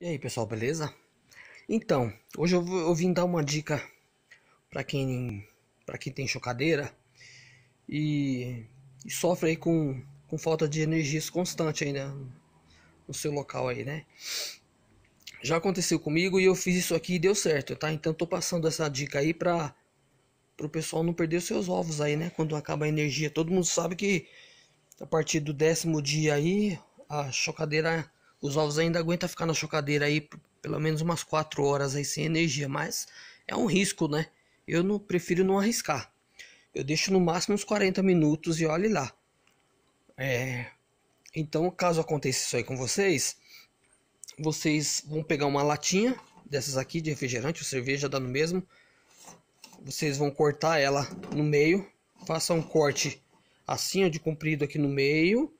E aí pessoal, beleza? Então, hoje eu, vou, eu vim dar uma dica para quem para quem tem chocadeira e, e, sofre aí com, com falta de energias constante aí né, no seu local aí, né? Já aconteceu comigo e eu fiz isso aqui e deu certo, tá? Então tô passando essa dica aí para o pessoal não perder os seus ovos aí, né? Quando acaba a energia, todo mundo sabe que a partir do décimo dia aí a chocadeira os ovos ainda aguentam ficar na chocadeira aí pelo menos umas 4 horas aí sem energia, mas é um risco, né? Eu não prefiro não arriscar. Eu deixo no máximo uns 40 minutos e olhe lá. É... Então, caso aconteça isso aí com vocês, vocês vão pegar uma latinha dessas aqui de refrigerante ou cerveja, dá no mesmo. Vocês vão cortar ela no meio. Faça um corte assim, de comprido aqui no meio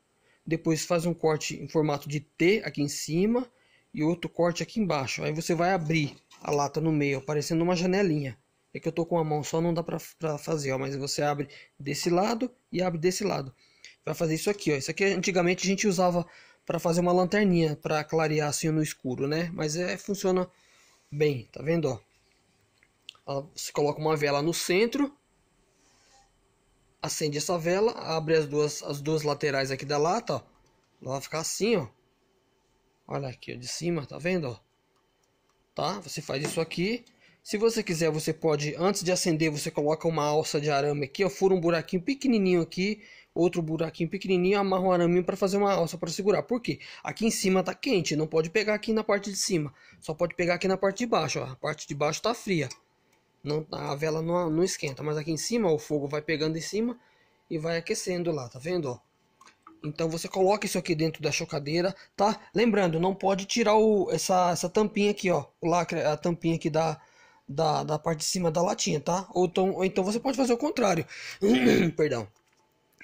depois faz um corte em formato de T aqui em cima e outro corte aqui embaixo. Aí você vai abrir a lata no meio, aparecendo uma janelinha. É que eu tô com a mão só, não dá para fazer, ó, mas você abre desse lado e abre desse lado. Vai fazer isso aqui, ó. Isso aqui antigamente a gente usava para fazer uma lanterninha para clarear assim no escuro, né? Mas é funciona bem, tá vendo, ó? Você coloca uma vela no centro acende essa vela, abre as duas, as duas laterais aqui da lata, ó. Ela vai ficar assim, ó. Olha aqui, ó, de cima, tá vendo, ó? Tá? Você faz isso aqui. Se você quiser, você pode, antes de acender, você coloca uma alça de arame aqui, ó. Fura um buraquinho pequenininho aqui, outro buraquinho pequenininho, amarra um araminho para fazer uma alça para segurar. Por quê? Aqui em cima tá quente, não pode pegar aqui na parte de cima. Só pode pegar aqui na parte de baixo, ó. A parte de baixo tá fria não a vela não, não esquenta, mas aqui em cima o fogo vai pegando em cima e vai aquecendo lá, tá vendo? Ó? Então você coloca isso aqui dentro da chocadeira, tá? Lembrando, não pode tirar o, essa, essa tampinha aqui, ó, o lacre, a tampinha aqui da, da, da parte de cima da latinha, tá? Ou, então, ou então você pode fazer o contrário, perdão.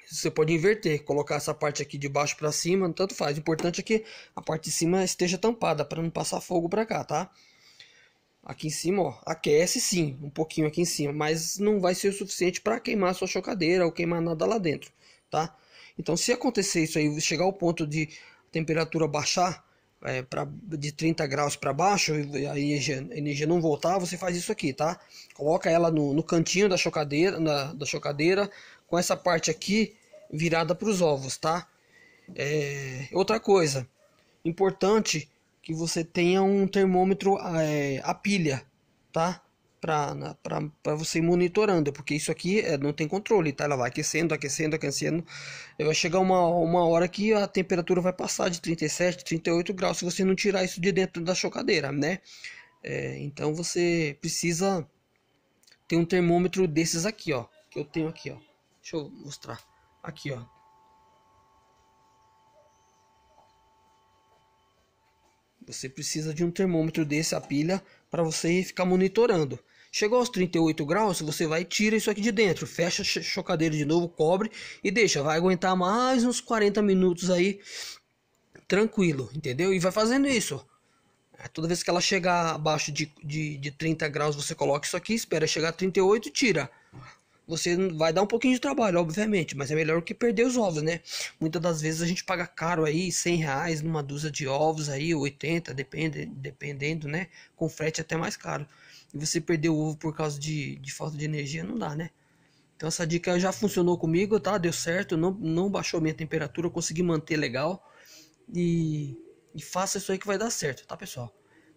Você pode inverter, colocar essa parte aqui de baixo para cima, tanto faz. O importante é que a parte de cima esteja tampada para não passar fogo para cá, tá? Aqui em cima, ó, aquece sim, um pouquinho aqui em cima, mas não vai ser o suficiente para queimar sua chocadeira ou queimar nada lá dentro, tá? Então, se acontecer isso aí, chegar ao ponto de temperatura baixar é, pra, de 30 graus para baixo e a energia, a energia, não voltar, você faz isso aqui, tá? Coloca ela no, no cantinho da chocadeira, na, da chocadeira, com essa parte aqui virada para os ovos, tá? É, outra coisa importante que você tenha um termômetro é, a pilha, tá? para você ir monitorando, porque isso aqui é, não tem controle, tá? Ela vai aquecendo, aquecendo, aquecendo. Vai chegar uma, uma hora que a temperatura vai passar de 37, 38 graus se você não tirar isso de dentro da chocadeira, né? É, então você precisa ter um termômetro desses aqui, ó. Que eu tenho aqui, ó. Deixa eu mostrar. Aqui, ó. Você precisa de um termômetro desse, a pilha, para você ficar monitorando. Chegou aos 38 graus, você vai e tira isso aqui de dentro, fecha a chocadeira de novo, cobre e deixa. Vai aguentar mais uns 40 minutos aí, tranquilo, entendeu? E vai fazendo isso. É, toda vez que ela chegar abaixo de, de, de 30 graus, você coloca isso aqui, espera chegar a 38 e tira você vai dar um pouquinho de trabalho, obviamente, mas é melhor que perder os ovos, né? Muitas das vezes a gente paga caro aí, 100 reais numa dúzia de ovos aí, 80, depende, dependendo, né? Com frete é até mais caro. E você perder o ovo por causa de, de falta de energia, não dá, né? Então essa dica já funcionou comigo, tá? Deu certo, não, não baixou minha temperatura, consegui manter legal. E, e faça isso aí que vai dar certo, tá, pessoal?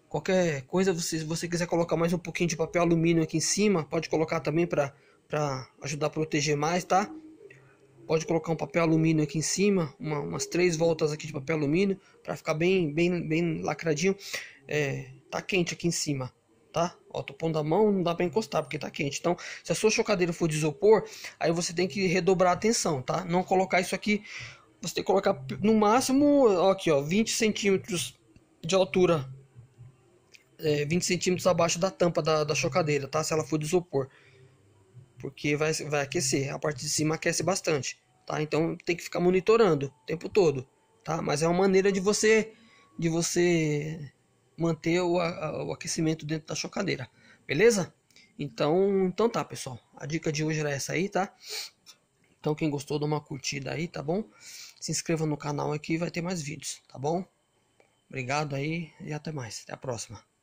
Qualquer coisa, se você quiser colocar mais um pouquinho de papel alumínio aqui em cima, pode colocar também para para ajudar a proteger mais, tá? Pode colocar um papel alumínio aqui em cima, uma, umas três voltas aqui de papel alumínio para ficar bem, bem, bem lacradinho. É, tá quente aqui em cima, tá? Ó, tô pondo a mão, não dá para encostar porque tá quente. Então, se a sua chocadeira for de isopor, aí você tem que redobrar a atenção, tá? Não colocar isso aqui, você tem que colocar no máximo, ó, aqui, ó, 20 centímetros de altura é, 20 centímetros abaixo da tampa da, da chocadeira, tá? Se ela for de isopor porque vai, vai aquecer, a parte de cima aquece bastante, tá? Então tem que ficar monitorando o tempo todo, tá? Mas é uma maneira de você de você manter o, a, o aquecimento dentro da chocadeira, beleza? Então, então tá, pessoal. A dica de hoje era essa aí, tá? Então quem gostou, dá uma curtida aí, tá bom? Se inscreva no canal aqui, vai ter mais vídeos, tá bom? Obrigado aí e até mais. Até a próxima.